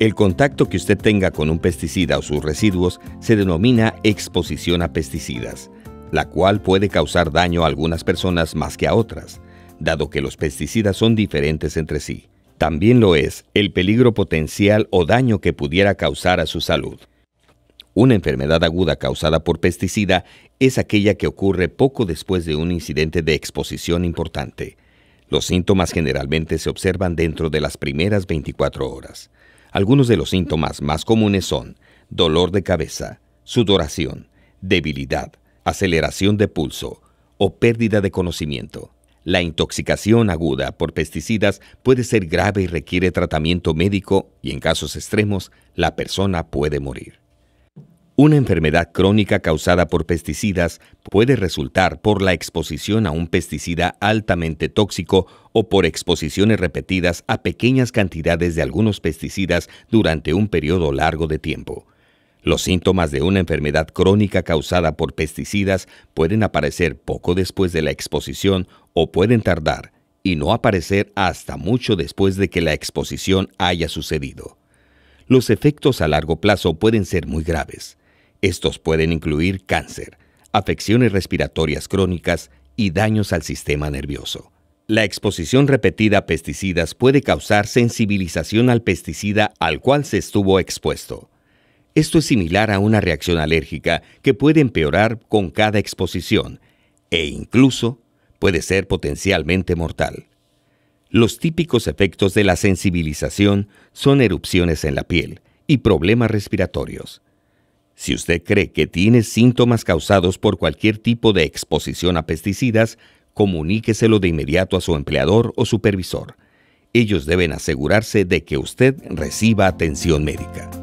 El contacto que usted tenga con un pesticida o sus residuos se denomina exposición a pesticidas, la cual puede causar daño a algunas personas más que a otras, dado que los pesticidas son diferentes entre sí. También lo es el peligro potencial o daño que pudiera causar a su salud. Una enfermedad aguda causada por pesticida es aquella que ocurre poco después de un incidente de exposición importante. Los síntomas generalmente se observan dentro de las primeras 24 horas. Algunos de los síntomas más comunes son dolor de cabeza, sudoración, debilidad, aceleración de pulso o pérdida de conocimiento. La intoxicación aguda por pesticidas puede ser grave y requiere tratamiento médico y en casos extremos la persona puede morir. Una enfermedad crónica causada por pesticidas puede resultar por la exposición a un pesticida altamente tóxico o por exposiciones repetidas a pequeñas cantidades de algunos pesticidas durante un periodo largo de tiempo. Los síntomas de una enfermedad crónica causada por pesticidas pueden aparecer poco después de la exposición o pueden tardar y no aparecer hasta mucho después de que la exposición haya sucedido. Los efectos a largo plazo pueden ser muy graves estos pueden incluir cáncer, afecciones respiratorias crónicas y daños al sistema nervioso. La exposición repetida a pesticidas puede causar sensibilización al pesticida al cual se estuvo expuesto. Esto es similar a una reacción alérgica que puede empeorar con cada exposición e incluso puede ser potencialmente mortal. Los típicos efectos de la sensibilización son erupciones en la piel y problemas respiratorios. Si usted cree que tiene síntomas causados por cualquier tipo de exposición a pesticidas, comuníqueselo de inmediato a su empleador o supervisor. Ellos deben asegurarse de que usted reciba atención médica.